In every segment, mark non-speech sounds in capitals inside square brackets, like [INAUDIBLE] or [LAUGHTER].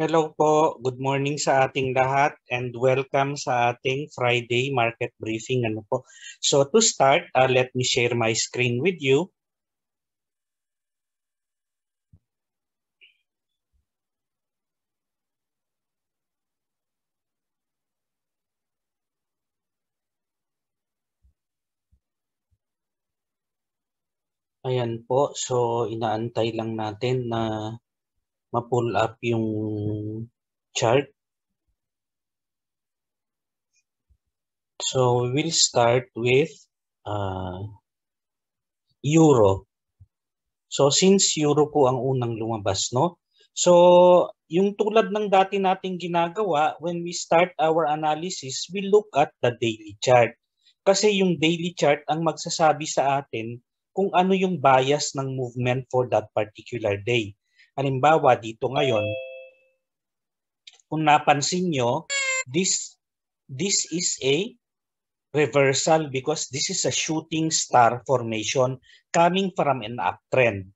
Hello po, good morning sa ating lahat and welcome sa ating Friday market briefing. Ano po? So to start, uh, let me share my screen with you. Ayan po, so inaantay lang natin na ma-pull up yung chart. So, we will start with uh, euro. So, since euro po ang unang lumabas, no? So, yung tulad ng dati nating ginagawa, when we start our analysis, we look at the daily chart. Kasi yung daily chart ang magsasabi sa atin kung ano yung bias ng movement for that particular day. Halimbawa, dito ngayon, kung napansin nyo, this, this is a reversal because this is a shooting star formation coming from an uptrend.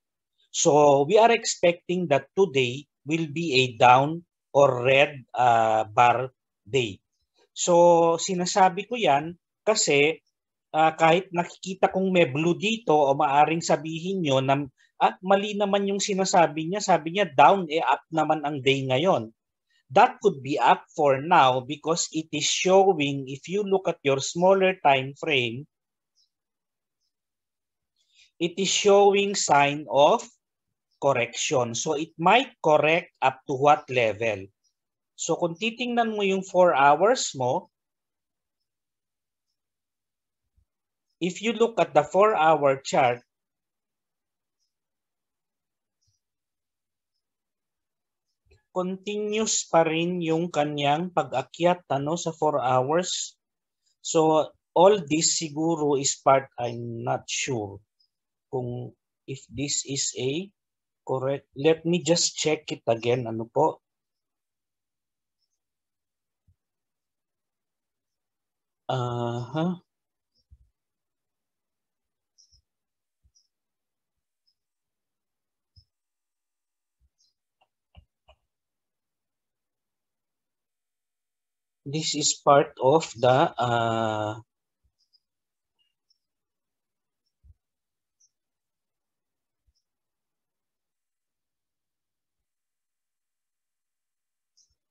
So we are expecting that today will be a down or red uh, bar day. So sinasabi ko yan kasi uh, kahit nakikita kong may blue dito o maaring sabihin nyo na at mali naman yung sinasabi niya. Sabi niya, down e eh, up naman ang day ngayon. That could be up for now because it is showing, if you look at your smaller time frame, it is showing sign of correction. So it might correct up to what level. So kung titingnan mo yung 4 hours mo, if you look at the 4-hour chart, continuous pa rin yung kanyang pag-akyat ano, sa 4 hours. So, all this siguro is part, I'm not sure kung if this is a correct. Let me just check it again. Ano po? Uh-huh. this is part of the uh,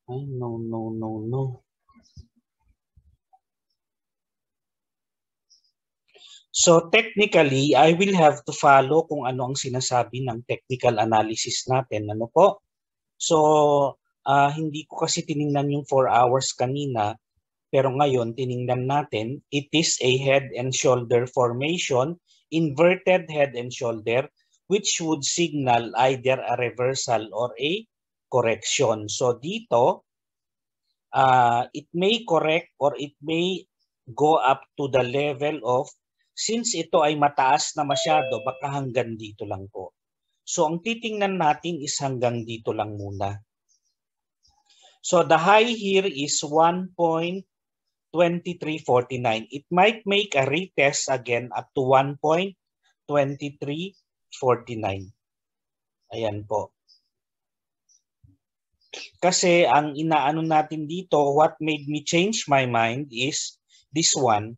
Ay, no, no, no, no. So technically, I will have to follow kung ano ang sinasabi ng technical analysis natin. Ano po? So uh, hindi ko kasi tiningnan yung 4 hours kanina, pero ngayon tiningnan natin, it is a head and shoulder formation, inverted head and shoulder, which would signal either a reversal or a correction. So dito, uh, it may correct or it may go up to the level of, since ito ay mataas na masyado, baka hanggang dito lang po. So ang titingnan natin is hanggang dito lang muna. So the high here is 1.2349. It might make a retest again up to 1.2349. Ayan po. Kasi ang inaano natin dito, what made me change my mind is this one,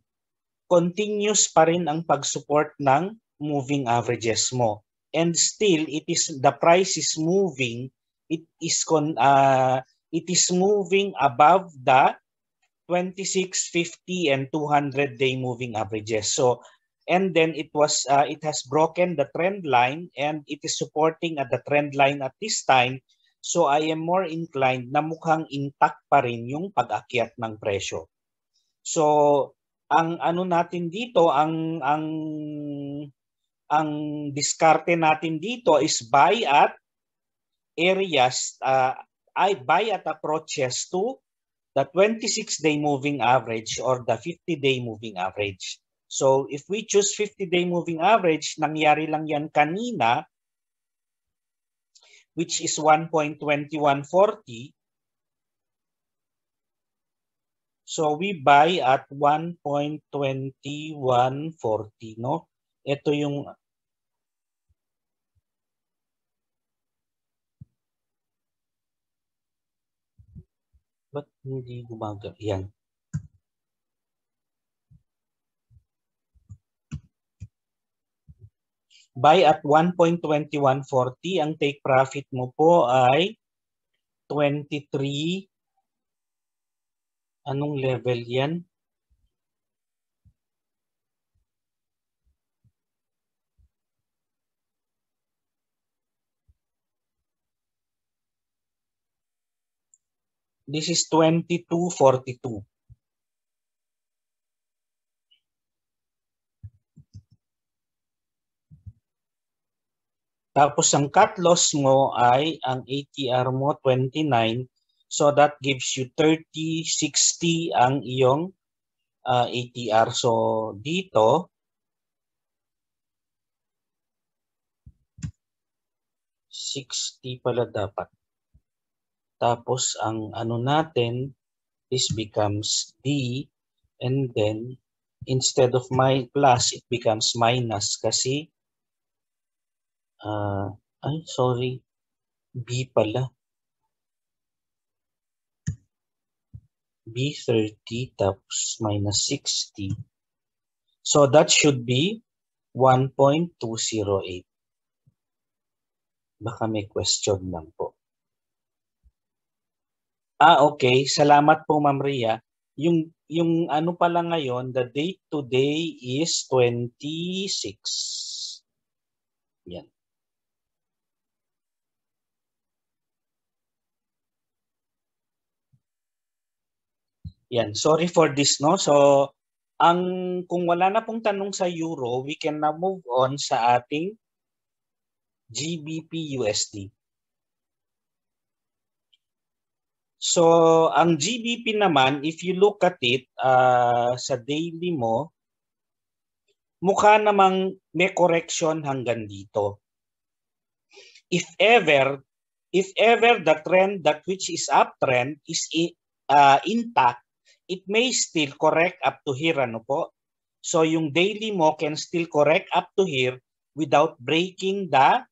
continuous pa rin ang pag-support ng moving averages mo. And still, it is the price is moving, it is con, uh, it is moving above the 2650 and 200 day moving averages. So, and then it was uh, it has broken the trend line and it is supporting at the trend line at this time. So I am more inclined na mukhang intact pa rin yung pag-akyat ng presyo. So ang ano natin dito, ang ang ang diskarte natin dito is buy at areas uh, I buy at approaches to the 26-day moving average or the 50-day moving average. So if we choose 50-day moving average, nangyari lang yan kanina, which is 1.2140. So we buy at 1.2140, no? Ito yung Ba't hindi gumaga? Yan. Buy at 1.2140, ang take profit mo po ay 23. Anong level yan? This is 2242. Tapos ang cut loss mo ay ang ATR mo 29. So that gives you 3060 ang iyong uh, ah, ATR. So dito, sixty pala dapat. Tapos ang ano natin is becomes D and then instead of my plus, it becomes minus kasi uh, ay sorry, B pala. B30 tapos minus 60. So that should be 1.208. Baka may question lang po. Ah, okay. Salamat po, Ma'am Ria. Yung, yung ano pala ngayon, the date today is 26. Yan. Yan. Sorry for this, no? So, ang kung wala na pong tanong sa euro, we can now move on sa ating GBP USD. So, ang GDP naman, if you look at it uh, sa daily mo, mukha namang may correction hanggang dito. If ever, if ever the trend that which is uptrend is uh, intact, it may still correct up to here, ano po? So, yung daily mo can still correct up to here without breaking the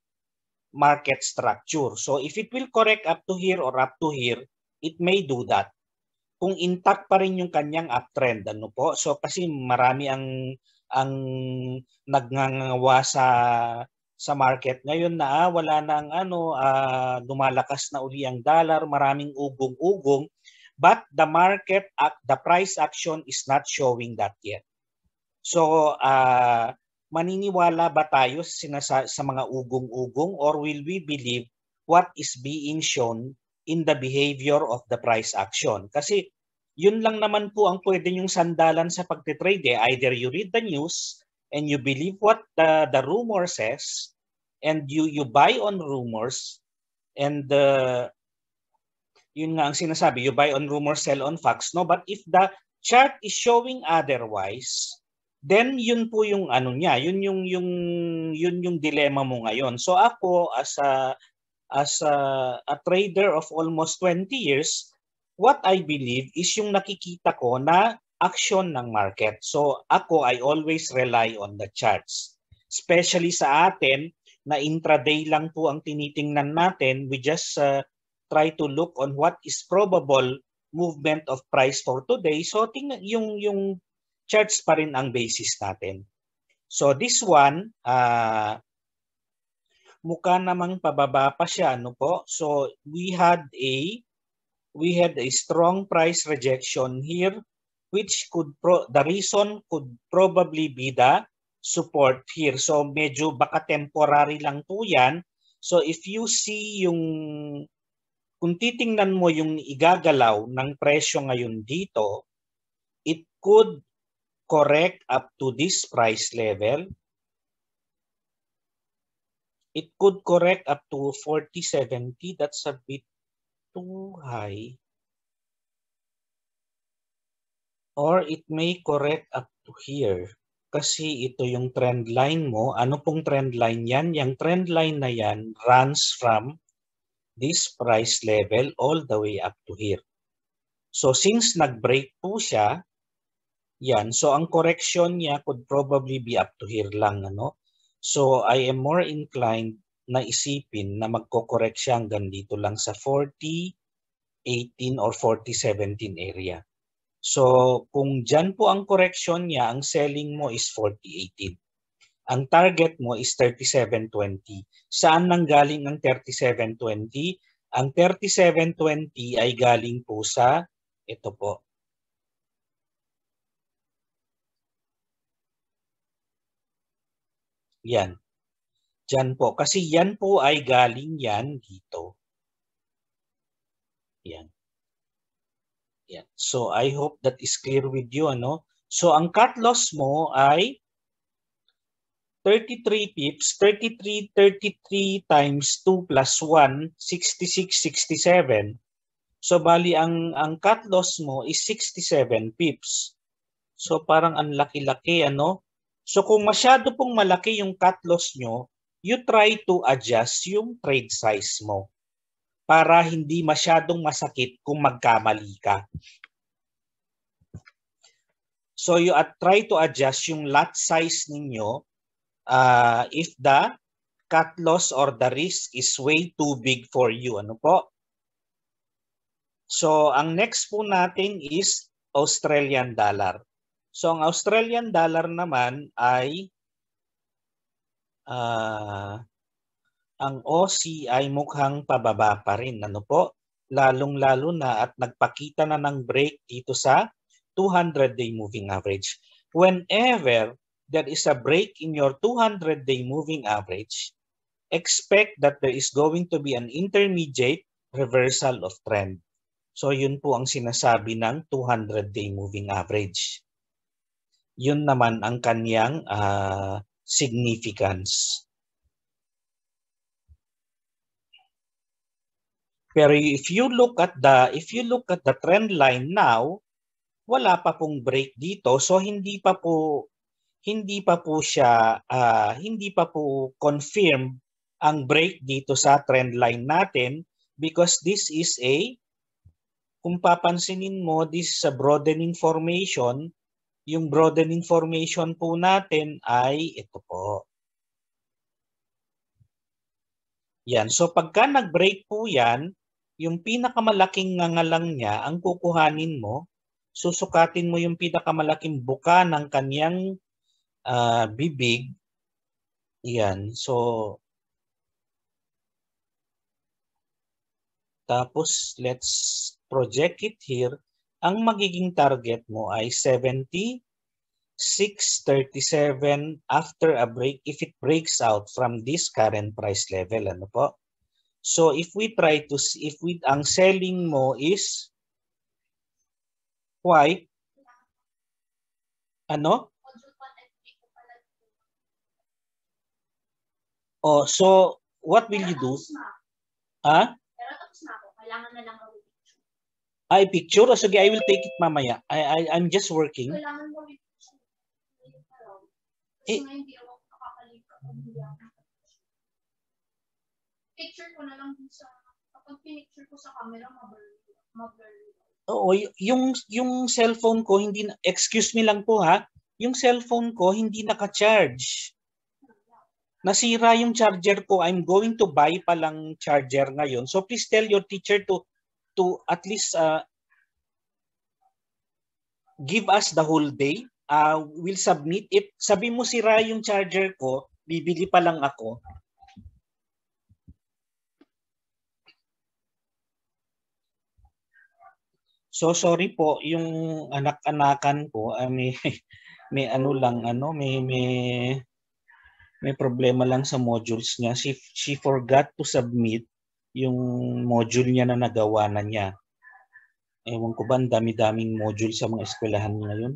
market structure. So, if it will correct up to here or up to here, it may do that. Kung intact pa rin yung kanyang uptrend, ano po? So kasi marami ang ang nagngangawa sa sa market ngayon na ah, wala na ang ano ah, lumalakas na uli ang dollar, maraming ugong-ugong but the market at the price action is not showing that yet. So uh, maniniwala ba tayo sa, sa mga ugong-ugong or will we believe what is being shown in the behavior of the price action. Kasi yun lang naman po ang pwede yung sandalan sa pagtitrade. Eh. Either you read the news and you believe what the, the rumor says and you, you buy on rumors and uh, yun nga ang sinasabi, you buy on rumor, sell on facts, no? But if the chart is showing otherwise, then yun po yung ano niya, yun yung yung yun yung dilemma mo ngayon. So ako as a as a, a trader of almost 20 years, what I believe is yung nakikita ko na action ng market. So ako, I always rely on the charts. Especially sa atin, na intraday lang po ang tinitingnan natin, we just uh, try to look on what is probable movement of price for today. So ting yung, yung charts pa rin ang basis natin. So this one, uh, mukha namang pababa pa siya, ano po? So we had a we had a strong price rejection here which could pro the reason could probably be the support here. So medyo baka temporary lang po 'yan. So if you see yung kung titingnan mo yung igagalaw ng presyo ngayon dito, it could correct up to this price level It could correct up to 4070. That's a bit too high. Or it may correct up to here. Kasi ito yung trend line mo. Ano pong trend line yan? Yung trend line na yan runs from this price level all the way up to here. So since nag-break po siya, yan. So ang correction niya could probably be up to here lang. Ano? So I am more inclined na isipin na magko-correct siya hanggang dito lang sa 40, 18 or 40, 17 area. So kung dyan po ang correction niya, ang selling mo is 40, 18 ang target mo is 3720. Saan nang galing ang 3720? Ang 3720 ay galing po sa ito po. Yan. Diyan po. Kasi yan po ay galing yan dito. Yan. Yan. So, I hope that is clear with you. Ano? So, ang cut loss mo ay 33 pips, 33, 33 times 2 plus 1, 66, 67. So, bali, ang, ang cut loss mo is 67 pips. So, parang ang laki-laki, ano? So kung masyado pong malaki yung cut loss nyo, you try to adjust yung trade size mo para hindi masyadong masakit kung magkamali ka. So you at try to adjust yung lot size ninyo uh, if the cut loss or the risk is way too big for you. Ano po? So ang next po natin is Australian dollar. So ang Australian dollar naman ay uh, ang OC ay mukhang pababa pa rin. Ano po? Lalong-lalo na at nagpakita na ng break dito sa 200-day moving average. Whenever there is a break in your 200-day moving average, expect that there is going to be an intermediate reversal of trend. So yun po ang sinasabi ng 200-day moving average yun naman ang kanyang uh, significance. Pero if you look at the if you look at the trend line now, wala pa pong break dito so hindi pa po hindi pa po siya uh, hindi pa po confirm ang break dito sa trend line natin because this is a kung papansinin mo this is a broadening formation yung broadening formation po natin ay ito po. Yan. So pagka nag-break po yan, yung pinakamalaking ngangalang niya ang kukuhanin mo, susukatin mo yung pinakamalaking buka ng kanyang uh, bibig. Yan. So tapos let's project it here ang magiging target mo ay 70, 637 after a break if it breaks out from this current price level. Ano po? So if we try to, if we, ang selling mo is why? Ano? Oh, so what will you do? Ha? Ah? Pero tapos na ako. Kailangan na lang I picture. O sige, I will take it mamaya. I, I, I'm just working. Eh, picture ko na lang sa kapag picture ko sa camera mablur mablur Oo, yung yung cellphone ko hindi na, excuse me lang po ha, yung cellphone ko hindi naka-charge. Nasira yung charger ko. I'm going to buy pa lang charger ngayon. So please tell your teacher to to at least uh, give us the whole day. Uh, we'll submit. it. sabi mo si sira yung charger ko, bibili pa lang ako. So sorry po yung anak-anakan ko uh, may [LAUGHS] may ano lang ano may may may problema lang sa modules niya. She she forgot to submit yung module niya na nagawa na niya. Ewan ko ba, dami-daming module sa mga eskwelahan ngayon.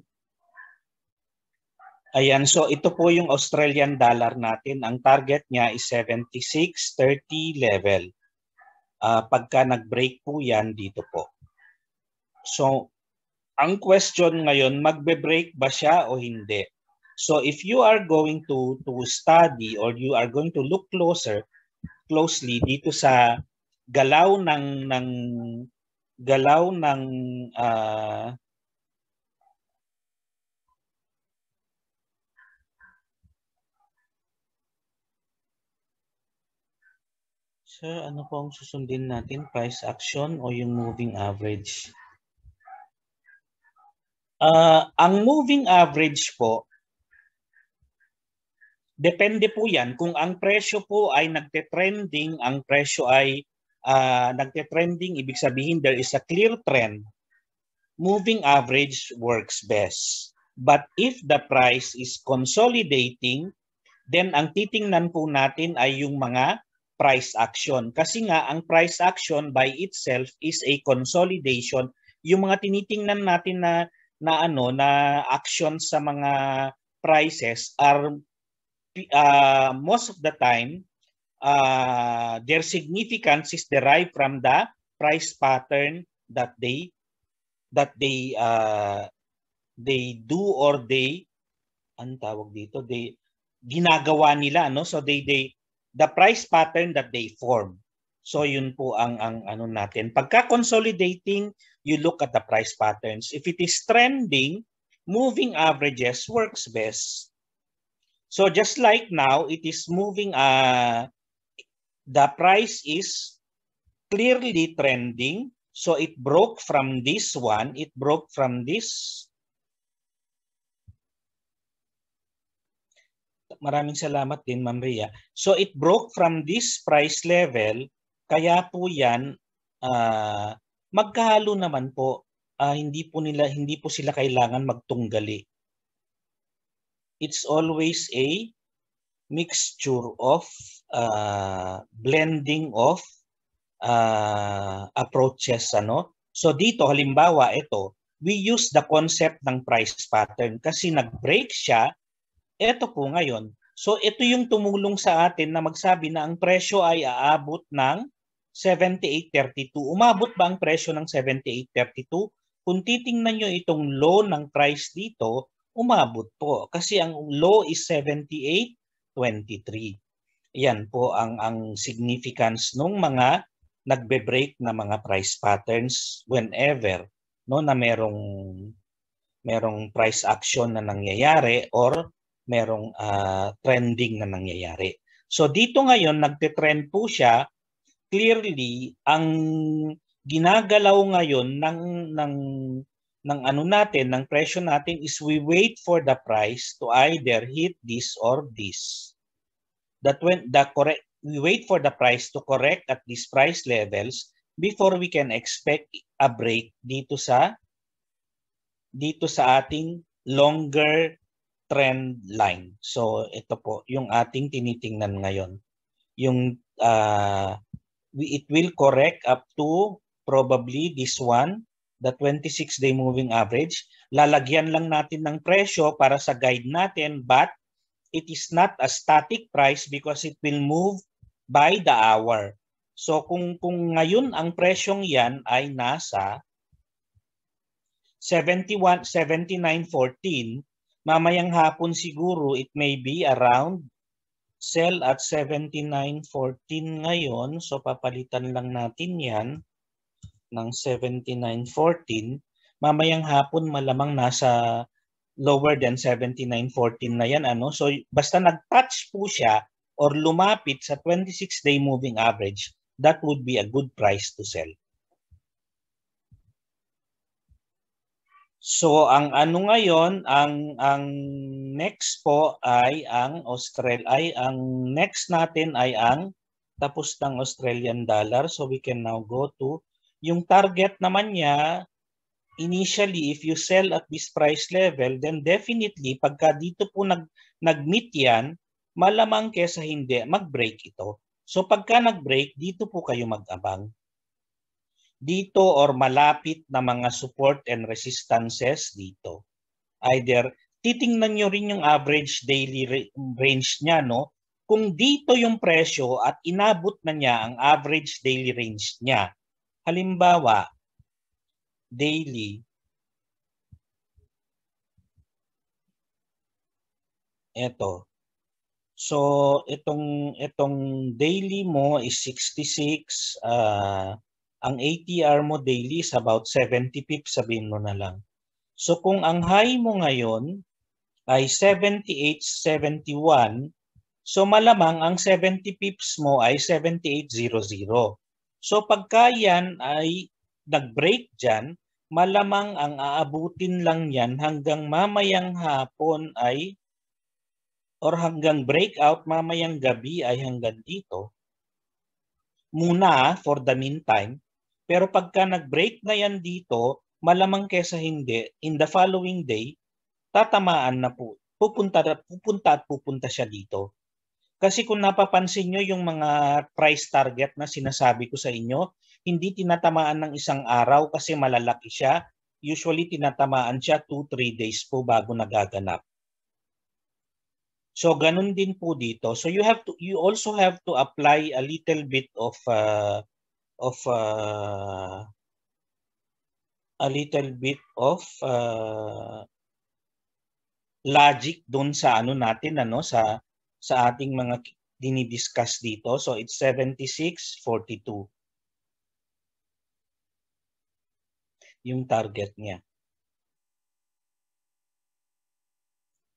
Ayan, so ito po yung Australian dollar natin. Ang target niya is 76.30 level. Uh, pagka nag-break po yan, dito po. So, ang question ngayon, magbe-break ba siya o hindi? So, if you are going to to study or you are going to look closer, closely dito sa galaw ng ng galaw ng uh, Sir, ano po ang susundin natin? Price action o yung moving average? Uh, ang moving average po, depende po yan. Kung ang presyo po ay nagte-trending, ang presyo ay uh, nagte-trending, ibig sabihin there is a clear trend. Moving average works best. But if the price is consolidating, then ang titingnan po natin ay yung mga price action. Kasi nga, ang price action by itself is a consolidation. Yung mga tinitingnan natin na na ano na action sa mga prices are uh, most of the time uh, their significance is derived from the price pattern that they that they uh, they do or they ang tawag dito they ginagawa nila no so they they the price pattern that they form so yun po ang ang ano natin pagka consolidating you look at the price patterns if it is trending moving averages works best so just like now it is moving uh the price is clearly trending. So it broke from this one. It broke from this. Maraming salamat din, Ma'am Ria. So it broke from this price level. Kaya po yan, uh, magkahalo naman po. Uh, hindi po nila hindi po sila kailangan magtunggali. It's always a mixture of uh, blending of uh, approaches ano so dito halimbawa ito we use the concept ng price pattern kasi nagbreak siya ito po ngayon so ito yung tumulong sa atin na magsabi na ang presyo ay aabot ng 7832 umabot ba ang presyo ng 7832 kung titingnan niyo itong low ng price dito umabot po kasi ang low is 78 23. Yan po ang ang significance nung mga nagbe-break na mga price patterns whenever no na merong merong price action na nangyayari or merong uh, trending na nangyayari. So dito ngayon nagte-trend po siya clearly ang ginagalaw ngayon ng ng ng ano natin, ng presyo natin is we wait for the price to either hit this or this. That when the correct we wait for the price to correct at these price levels before we can expect a break dito sa dito sa ating longer trend line. So ito po yung ating tinitingnan ngayon. Yung uh, it will correct up to probably this one the 26-day moving average. Lalagyan lang natin ng presyo para sa guide natin but it is not a static price because it will move by the hour. So kung kung ngayon ang presyong 'yan ay nasa 71 79.14, mamayang hapon siguro it may be around sell at 79.14 ngayon. So papalitan lang natin 'yan ng 7914, mamayang hapon malamang nasa lower than 7914 na yan. Ano? So basta nag-touch po siya or lumapit sa 26-day moving average, that would be a good price to sell. So ang ano ngayon, ang ang next po ay ang Austral ay ang next natin ay ang tapos ng Australian dollar. So we can now go to yung target naman niya, initially, if you sell at this price level, then definitely, pagka dito po nag, nagmeet yan, malamang kesa hindi, mag-break ito. So pagka nag-break, dito po kayo mag-abang. Dito or malapit na mga support and resistances dito. Either titingnan niyo rin yung average daily range niya, no? Kung dito yung presyo at inabot na niya ang average daily range niya, Halimbawa, daily, eto. So, itong, itong daily mo is 66. Uh, ah, ang ATR mo daily is about 70 pips, sabihin mo na lang. So, kung ang high mo ngayon ay 78, 71, so malamang ang 70 pips mo ay 7800. So pagka yan ay nag-break dyan, malamang ang aabutin lang yan hanggang mamayang hapon ay or hanggang breakout mamayang gabi ay hanggang dito. Muna for the meantime. Pero pagka nag-break na yan dito, malamang kesa hindi, in the following day, tatamaan na po. Pupunta, pupunta at pupunta siya dito. Kasi kung napapansin nyo yung mga price target na sinasabi ko sa inyo, hindi tinatamaan ng isang araw kasi malalaki siya. Usually tinatamaan siya 2-3 days po bago nagaganap. So ganun din po dito. So you have to you also have to apply a little bit of uh, of uh, a little bit of uh, logic doon sa ano natin ano sa sa ating mga dinidiscuss dito. So it's 7642. Yung target niya.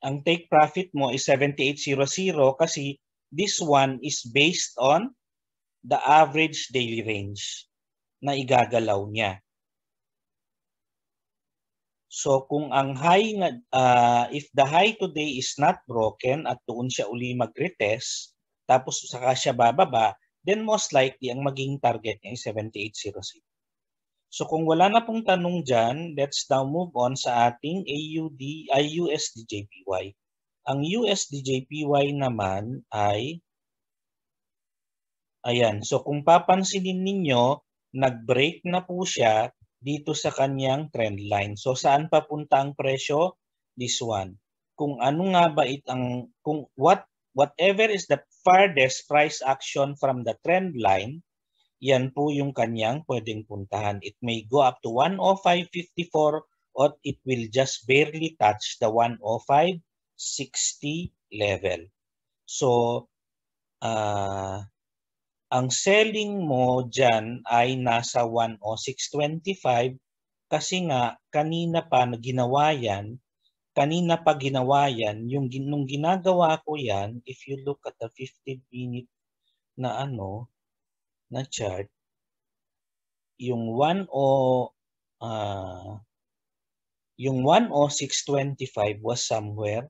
Ang take profit mo is 7800 kasi this one is based on the average daily range na igagalaw niya. So kung ang high na uh, if the high today is not broken at doon siya uli mag-retest tapos saka siya bababa, then most likely ang maging target niya ay 7800. So kung wala na pong tanong diyan, let's now move on sa ating AUD JPY. Ang USDJPY naman ay Ayan, so kung papansinin ninyo, nag-break na po siya dito sa kanyang trend line. So saan papunta ang presyo? This one. Kung ano nga ba it ang kung what whatever is the farthest price action from the trend line, yan po yung kanyang pwedeng puntahan. It may go up to 105.54 or it will just barely touch the 105.60 level. So, uh, ang selling mo dyan ay nasa 106.25 kasi nga kanina pa ginawa yan, kanina pa ginawa yan, yung nung ginagawa ko yan, if you look at the 50 minute na ano, na chart, yung 10 uh, ah, yung 106.25 was somewhere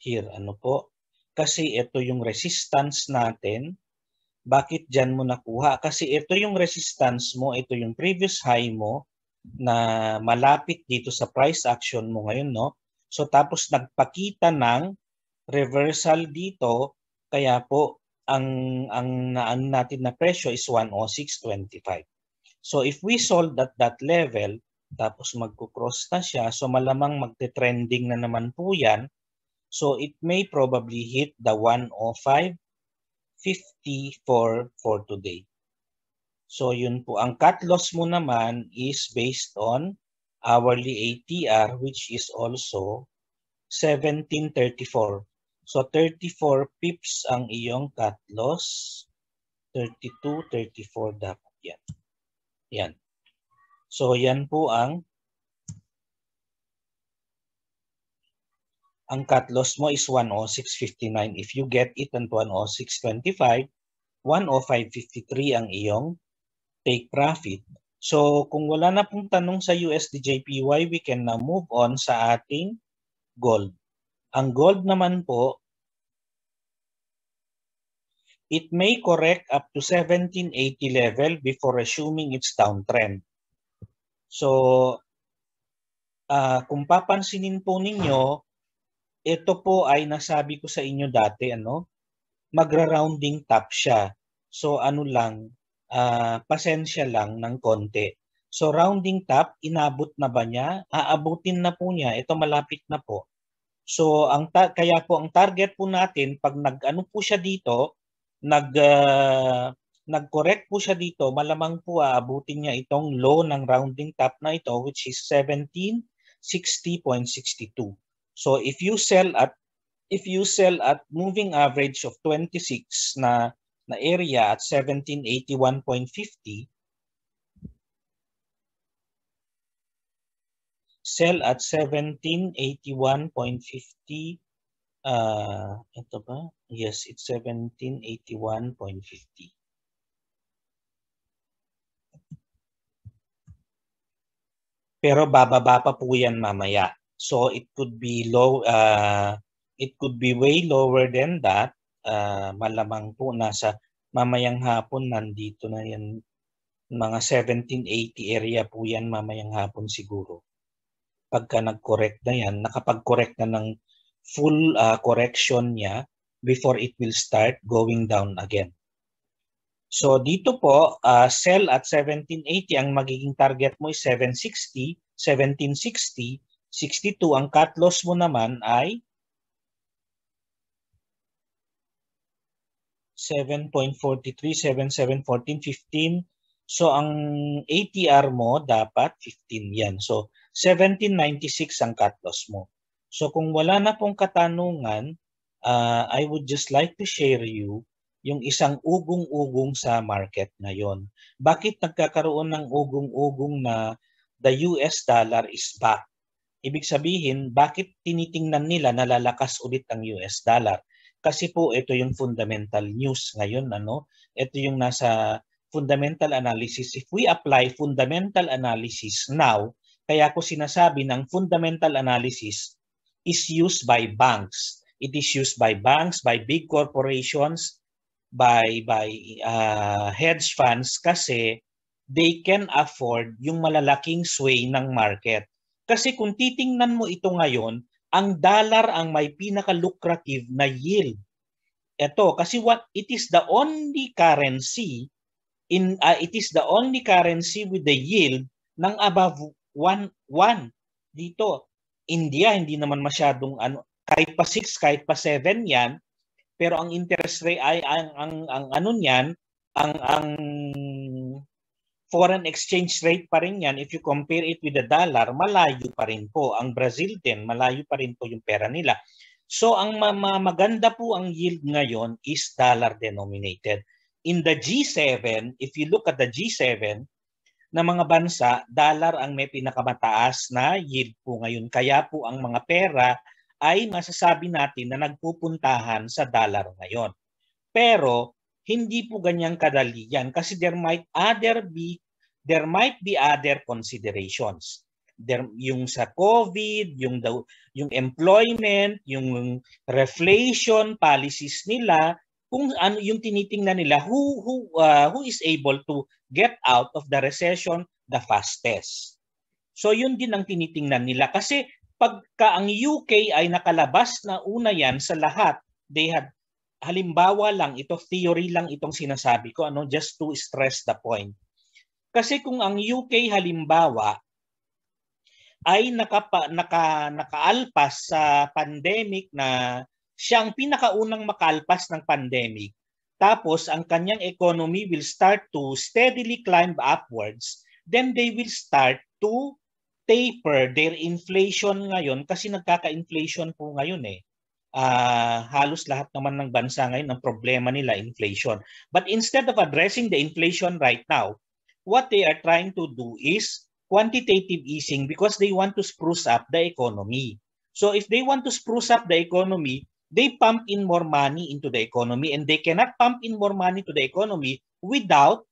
here, ano po, kasi ito yung resistance natin, bakit dyan mo nakuha? Kasi ito yung resistance mo, ito yung previous high mo na malapit dito sa price action mo ngayon, no? So tapos nagpakita ng reversal dito, kaya po ang ang naan natin na presyo is 106.25. So if we sold at that level, tapos magko-cross na siya, so malamang magte-trending na naman po 'yan. So it may probably hit the 105 54 for today. So yun po. Ang cut loss mo naman is based on hourly ATR which is also 1734. So 34 pips ang iyong cut loss. 32, 34 dapat yan. Yan. So yan po ang ang cut loss mo is 106.59. If you get it at 106.25, 105.53 ang iyong take profit. So kung wala na pong tanong sa USDJPY, we can now move on sa ating gold. Ang gold naman po, it may correct up to 1780 level before resuming its downtrend. So, uh, kung papansinin po ninyo, ito po ay nasabi ko sa inyo dati, ano, magra-rounding top siya. So ano lang, uh, pasensya lang ng konti. So rounding top, inabot na ba niya? Aabutin na po niya. Ito malapit na po. So ang ta- kaya po ang target po natin pag nag ano po siya dito, nag uh, nag-correct po siya dito, malamang po aabutin niya itong low ng rounding top na ito which is 17 60.62. So if you sell at if you sell at moving average of 26 na na area at 1781.50 sell at 1781.50 uh ito ba? Yes, it's 1781.50. Pero bababa pa po yan mamaya. So it could be low, uh, it could be way lower than that. Uh, malamang po na sa mamayang hapon nandito na yan mga 1780 area po yan mamayang hapon siguro. Pagka nag-correct na yan, nakapag-correct na ng full uh, correction niya before it will start going down again. So dito po, uh, sell at 1780, ang magiging target mo is 760, 1760, 62, ang cut loss mo naman ay 7.43, 7, 7, So, ang ATR mo dapat 15 yan. So, 1796 ang cut loss mo. So, kung wala na pong katanungan, uh, I would just like to share you yung isang ugong-ugong sa market ngayon. Bakit nagkakaroon ng ugong-ugong na the US dollar is back? Ibig sabihin, bakit tinitingnan nila na lalakas ulit ang US dollar? Kasi po ito yung fundamental news ngayon, ano? Ito yung nasa fundamental analysis. If we apply fundamental analysis now, kaya ko sinasabi ng fundamental analysis is used by banks. It is used by banks, by big corporations, by by uh, hedge funds kasi they can afford yung malalaking sway ng market kasi kung titingnan mo ito ngayon, ang dollar ang may pinaka-lucrative na yield. Ito, kasi what it is the only currency in uh, it is the only currency with the yield ng above 1 1 dito. India hindi naman masyadong ano kahit pa 6 kahit pa 7 'yan pero ang interest rate ay ang ang, ang ano niyan ang ang foreign exchange rate pa rin yan. If you compare it with the dollar, malayo pa rin po. Ang Brazil din, malayo pa rin po yung pera nila. So ang ma- maganda po ang yield ngayon is dollar denominated. In the G7, if you look at the G7, na mga bansa, dollar ang may pinakamataas na yield po ngayon. Kaya po ang mga pera ay masasabi natin na nagpupuntahan sa dollar ngayon. Pero hindi po ganyan kadali yan kasi there might other be there might be other considerations. There, yung sa COVID, yung, the, yung employment, yung reflation policies nila, kung ano yung tinitingnan nila, who, who, uh, who is able to get out of the recession the fastest. So yun din ang tinitingnan nila. Kasi pagka ang UK ay nakalabas na una yan sa lahat, they had halimbawa lang ito, theory lang itong sinasabi ko, ano, just to stress the point. Kasi kung ang UK halimbawa ay nakapa, naka, nakaalpas sa pandemic na siya ang pinakaunang makalpas ng pandemic, tapos ang kanyang economy will start to steadily climb upwards, then they will start to taper their inflation ngayon kasi nagkaka-inflation po ngayon eh uh, halos lahat naman ng bansa ngayon ang problema nila inflation. But instead of addressing the inflation right now, what they are trying to do is quantitative easing because they want to spruce up the economy. So if they want to spruce up the economy, they pump in more money into the economy and they cannot pump in more money to the economy without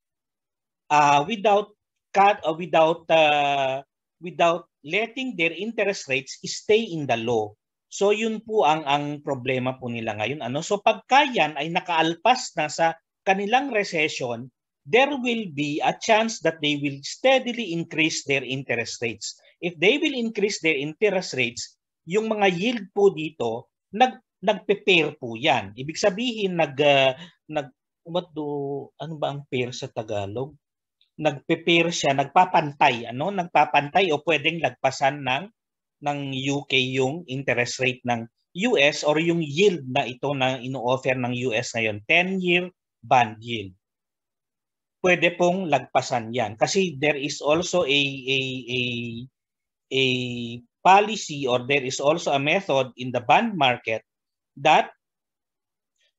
uh, without cut uh, without uh, without letting their interest rates stay in the low So yun po ang ang problema po nila ngayon ano. So pagka yan ay nakaalpas na sa kanilang recession, there will be a chance that they will steadily increase their interest rates. If they will increase their interest rates, yung mga yield po dito nag nagpe-pair po 'yan. Ibig sabihin nag uh, nag what ano ba ang pair sa Tagalog? Nagpe-pair siya, nagpapantay, ano? Nagpapantay o pwedeng lagpasan ng ng UK yung interest rate ng US or yung yield na ito na ino-offer ng US ngayon, 10-year bond yield. Pwede pong lagpasan 'yan kasi there is also a a a a policy or there is also a method in the bond market that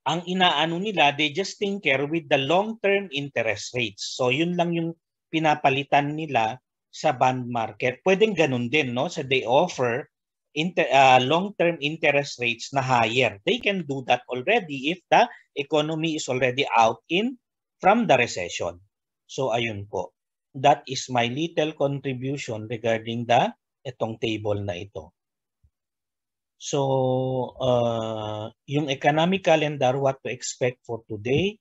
ang inaano nila, they just tinker with the long-term interest rates. So yun lang yung pinapalitan nila sa bond market. Pwedeng ganun din, no? So they offer inter, uh, long-term interest rates na higher. They can do that already if the economy is already out in from the recession. So ayun po. That is my little contribution regarding the itong table na ito. So, uh, yung economic calendar, what to expect for today,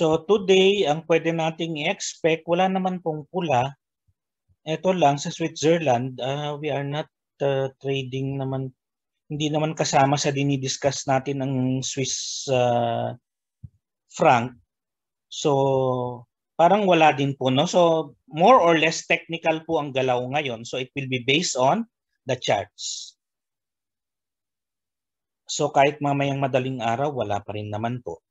So today, ang pwede nating expect, wala naman pong pula. Ito lang sa Switzerland, uh, we are not uh, trading naman, hindi naman kasama sa dinidiscuss natin ang Swiss uh, franc. So parang wala din po. No? So more or less technical po ang galaw ngayon. So it will be based on the charts. So kahit mamayang madaling araw, wala pa rin naman po.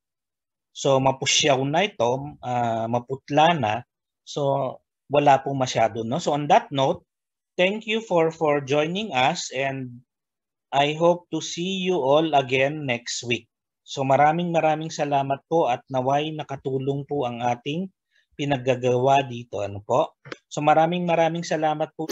So mapusyaw na ito, uh, maputla na. So wala pong masyado. No? So on that note, thank you for, for joining us and I hope to see you all again next week. So maraming maraming salamat po at naway nakatulong po ang ating pinaggagawa dito. Ano po? So maraming maraming salamat po.